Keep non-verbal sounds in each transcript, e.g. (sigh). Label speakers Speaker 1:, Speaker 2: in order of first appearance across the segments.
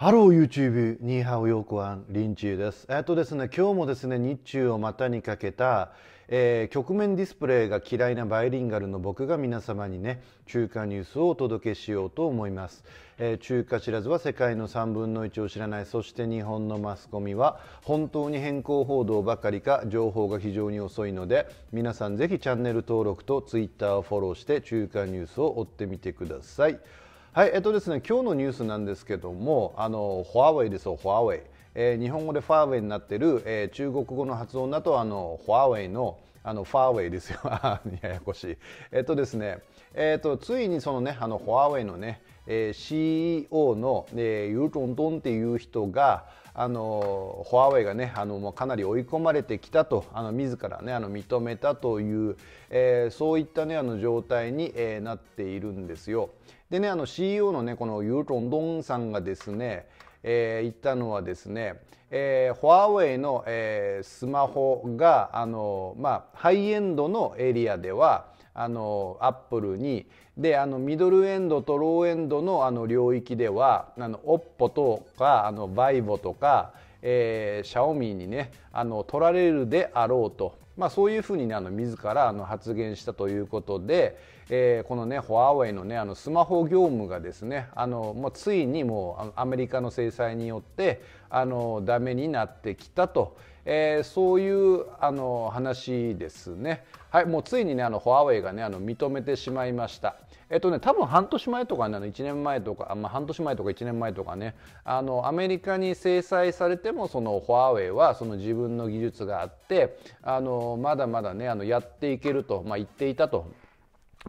Speaker 1: ハロー YouTube ニーハオヨークアンリンチューです。えっとですね、今日もですね、日中を股にかけた、えー、局面ディスプレイが嫌いなバイリンガルの僕が皆様にね、中華ニュースをお届けしようと思います。えー、中華知らずは世界の3分の1を知らない、そして日本のマスコミは本当に変更報道ばかりか情報が非常に遅いので、皆さんぜひチャンネル登録とツイッターをフォローして中華ニュースを追ってみてください。はい、えっとですね、今日のニュースなんですけども、あの、ホォアウェイですよ、ホォアウェイ。えー、日本語でファーウェイになってる、えー、中国語の発音だと、あの、ホォアウェイの、あの、ファーウェイですよ。(laughs) ややこしい。えっとですね、えっと、ついにそのね、あの、ホォアウェイのね、えー、CEO の、えー、ユーロントンっていう人があのホォアウェイがねあのもうかなり追い込まれてきたとあの自らねあの認めたという、えー、そういったねあの状態に、えー、なっているんですよ。でねあの CEO のねこのユーロントンさんがですねえー、言ったのはですね、えー、ホォアウェイの、えー、スマホがあの、まあ、ハイエンドのエリアでは、あのアップルにであのミドルエンドとローエンドのあの領域ではあの OPPO とかあの VIVO とか、えー、シャオミにねあの取られるであろうと、まあ、そういうふうに、ね、あの自らあの発言したということで、えー、このねホアウェイのねあのスマホ業務がですねあのもうついにもうアメリカの制裁によってあのダメになってきたと。えー、そういうあの話ですね。はい、もうついにね、あのフォアウェイがね、あの認めてしまいました。えっとね、多分半年前とかね、あの1年前とか、まあ、半年前とか1年前とかね、あのアメリカに制裁されても、そのフォアウェイはその自分の技術があって、あのまだまだね、あのやっていけると、まあ、言っていたと。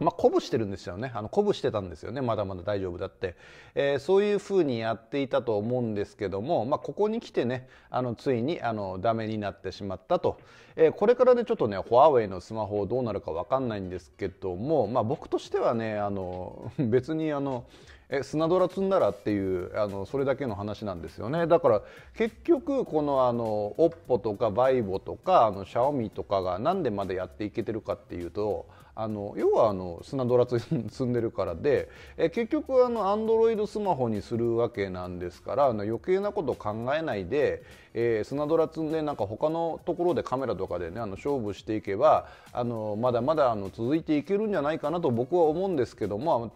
Speaker 1: まあ、鼓舞してるんですよねあの鼓舞してたんですよねまだまだ大丈夫だって、えー、そういうふうにやっていたと思うんですけども、まあ、ここに来てねあのついにあのダメになってしまったと、えー、これからねちょっとねホアウェイのスマホどうなるか分かんないんですけども、まあ、僕としてはねあの (laughs) 別にあのえ砂ドラ積んだらっていうあのそれだけの話なんですよねだから結局このあのオッポとかバイボとかあのシャオミとかがなんでまだやっていけてるかっていうとあの要はあの砂ドラ積んでるからでえ結局あのアンドロイドスマホにするわけなんですからあの余計なこと考えないで、えー、砂ドラ積んでなんか他のところでカメラとかでねあの勝負していけばあのまだまだあの続いていけるんじゃないかなと僕は思うんですけども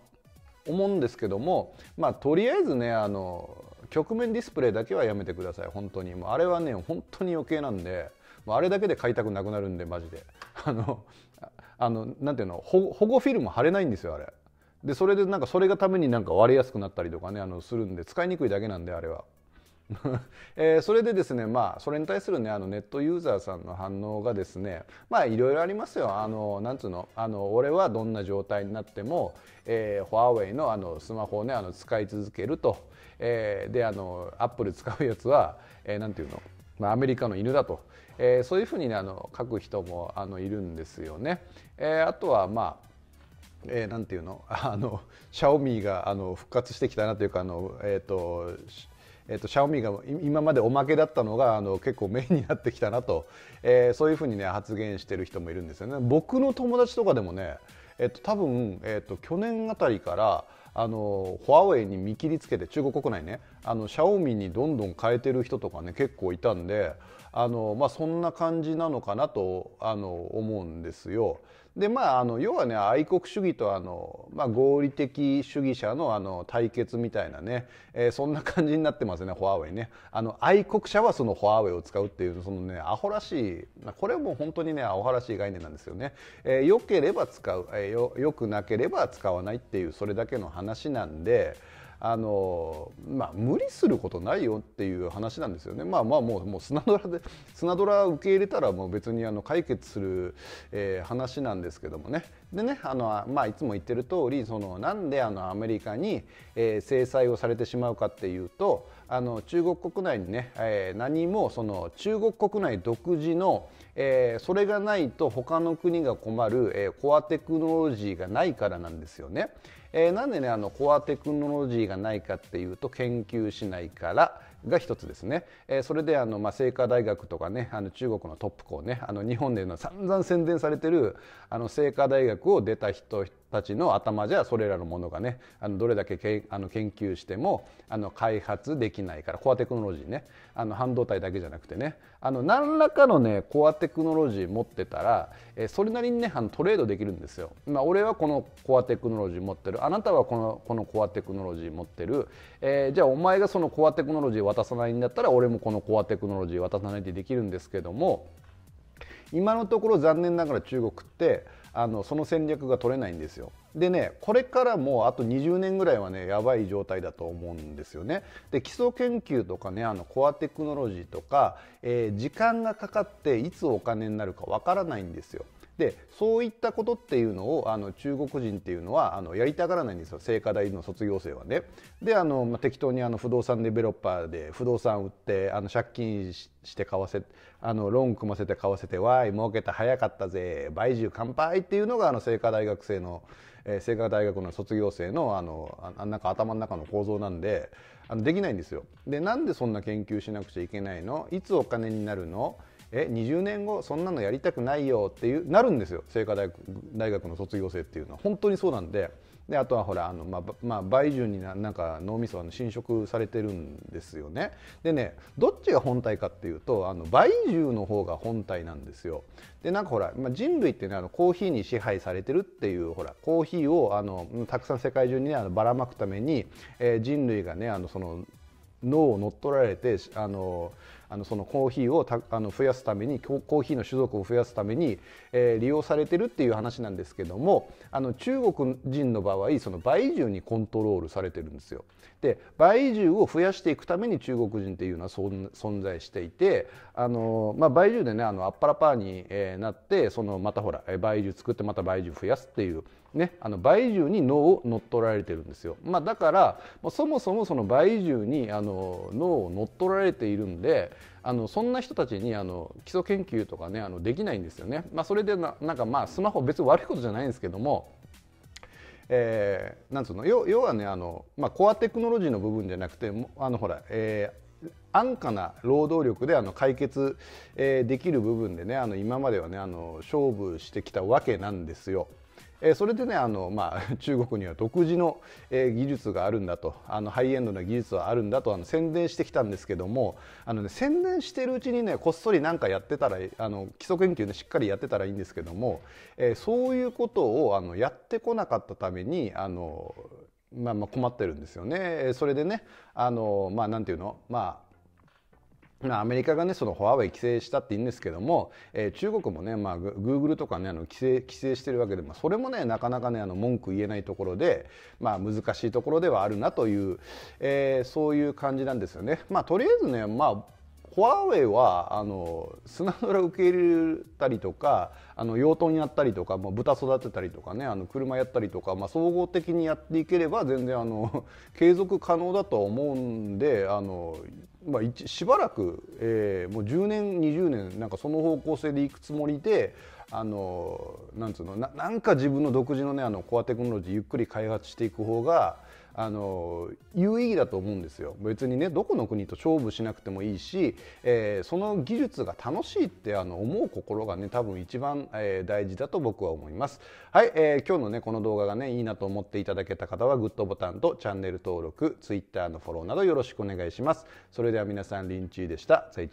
Speaker 1: 思うんですけどもまあとりあえずねあの局面ディスプレイだけはやめてください本当にもうあれはね本当に余計なんで。あれだけで買いたくなくなるんでマジであのあのなんていうの保護フィルム貼れないんですよあれでそれでなんかそれがためになんか割れやすくなったりとかねあのするんで使いにくいだけなんであれは (laughs) えー、それでですねまあそれに対するねあのネットユーザーさんの反応がですねまあいろいろありますよあのなんつうのあの俺はどんな状態になっても、えー、ファーウェイのあのスマホをねあの使い続けると、えー、であのアップル使うやつは、えー、なんていうのまあ、アメリカの犬だと、えー、そういうふうに、ね、あの書く人もあのいるんですよね。えー、あとはまあえー、なんていうの (laughs) あのシャオミーがあの復活してきたなというかあの、えーとえーと、シャオミーが今までおまけだったのがあの結構メインになってきたなと、えー、そういうふうに、ね、発言してる人もいるんですよね。僕の友達とかでもね、えーと、多分、えーと去年あたりからあのフォアウェイに見切りつけて中国国内ねあのシャオミにどんどん変えてる人とかね結構いたんであの、まあ、そんな感じなのかなとあの思うんですよ。でまあ、あの要はね愛国主義とあの、まあ、合理的主義者のあの対決みたいなね、えー、そんな感じになってますねホアウェイねあの愛国者はそのホアウェイを使うっていうそのねアホらしいこれも本当にねアホらしい概念なんですよね、えー、よければ使う、えー、よよくなければ使わないっていうそれだけの話なんで。あのまあ、無理することないよっていう話なんですよね。まあまあもうもう砂ドラで砂ドラ受け入れたらもう別にあの解決する、えー、話なんですけどもね。でねあの、まあ、いつも言ってる通りそのなんであのアメリカに、えー、制裁をされてしまうかっていうとあの中国国内にね、えー、何もその中国国内独自の、えー、それがないと他の国が困る、えー、コアテクノロジーがないからなんですよね。えー、なんでねあのコアテクノロジーがないかっていうと研究しないから、が一つですね、えー、それであの、まあ、清華大学とかねあの中国のトップ校ねあの日本での散々宣伝されてるあの清華大学を出た人たちの頭じゃそれらのものがねあのどれだけけあの研究してもあの開発できないからコアテクノロジーねあの半導体だけじゃなくてねあの何らかのねコアテクノロジー持ってたら、えー、それなりにねあのトレードできるんですよ。まあ、俺はこのコアテクノロジー持ってるあなたはこのこのコアテクノロジー持ってる、えー、じゃあお前がそのコアテクノロジー渡さないんだったら俺もこのコアテクノロジー渡さないでできるんですけども今のところ残念ながら中国ってあのその戦略が取れないんですよ。でねこれからもあと20年ぐらいはねやばい状態だと思うんですよね。で基礎研究とかねあのコアテクノロジーとか、えー、時間がかかっていつお金になるかわからないんですよ。でそういったことっていうのをあの中国人っていうのはあのやりたがらないんですよ聖火台の卒業生はね。であの、まあ、適当にあの不動産デベロッパーで不動産売ってあの借金して買わせあのローン組ませて買わせて「わい儲けた早かったぜ買収乾杯」っていうのがあの聖火大学生の、えー、聖火大学の卒業生のあのあなんか頭の中の構造なんであのできないんですよ。でなんでそんな研究しなくちゃいけないのいつお金になるのえ20年後そんなのやりたくないよっていうなるんですよ清華大学大学の卒業生っていうのは本当にそうなんでであとはほらあの、まあまあ、にななんか脳みそは侵食されてるんですよねでねどっちが本体かっていうとあの倍重の方が本体なんですよでなんかほら、まあ、人類ってねあのコーヒーに支配されてるっていうほらコーヒーをあのたくさん世界中にねあのばらまくために、えー、人類がねあのその脳を乗っ取られてあのあのそのコーヒーをあの増やすためにコーヒーの種族を増やすために、えー、利用されてるっていう話なんですけどもあの中国人の場合その倍重にコントロールされてるんですよ。で倍重を増やしていくために中国人っていうのは存在していてあの、まあ、倍重でねあのアっぱらパーになってそのまたほら倍重作ってまた倍重増やすっていうね、あの倍以上に脳を乗っ取られてるんですよ、まあ、だからそもそもその倍以上にあの脳を乗っ取られているんであのそんな人たちにあの基礎研究とかねあのできないんですよね、まあ、それでななんかまあスマホ別に悪いことじゃないんですけどもえー、なんつうの要はねあの、まあ、コアテクノロジーの部分じゃなくてあのほら、えー、安価な労働力であの解決、えー、できる部分でねあの今まではねあの勝負してきたわけなんですよ。えそれでねあの、まあ、(laughs) 中国には独自の、え技術があるんだとあのハイエンドな技術はあるんだとあの宣伝してきたんですけどもあの、ね、宣伝してるうちにねこっそり何かやってたらあの基礎研究ねしっかりやってたらいいんですけども、えそういうことをあのやってこなかったためにあのまあ、まあ困ってるんですよね。それでね、あのまあ、なんていうの、まあ、アメリカがね、そのホワウェイ規制したって言うんですけども、えー、中国もね、まあ、グーグルとかね、あの規制、規制してるわけで、まあ、それもね、なかなかね、あの、文句言えないところで、まあ、難しいところではあるなという、えー、そういう感じなんですよね。まあ、とりあえずね、まあ、ホワウェイはあの砂ドラ受け入れたりとかあの養豚やったりとか、まあ、豚育てたりとかねあの車やったりとか、まあ、総合的にやっていければ全然あの (laughs) 継続可能だと思うんであの、まあ、しばらく、えー、もう10年20年なんかその方向性でいくつもりで。あのなんつうのなんか自分の独自のねあのコアテクノロジーゆっくり開発していく方があの有意義だと思うんですよ別にねどこの国と勝負しなくてもいいし、えー、その技術が楽しいってあの思う心がね多分一番、えー、大事だと僕は思いますはい、えー、今日のねこの動画がねいいなと思っていただけた方はグッドボタンとチャンネル登録 Twitter のフォローなどよろしくお願いしますそれでは皆さんリンチーでした再ん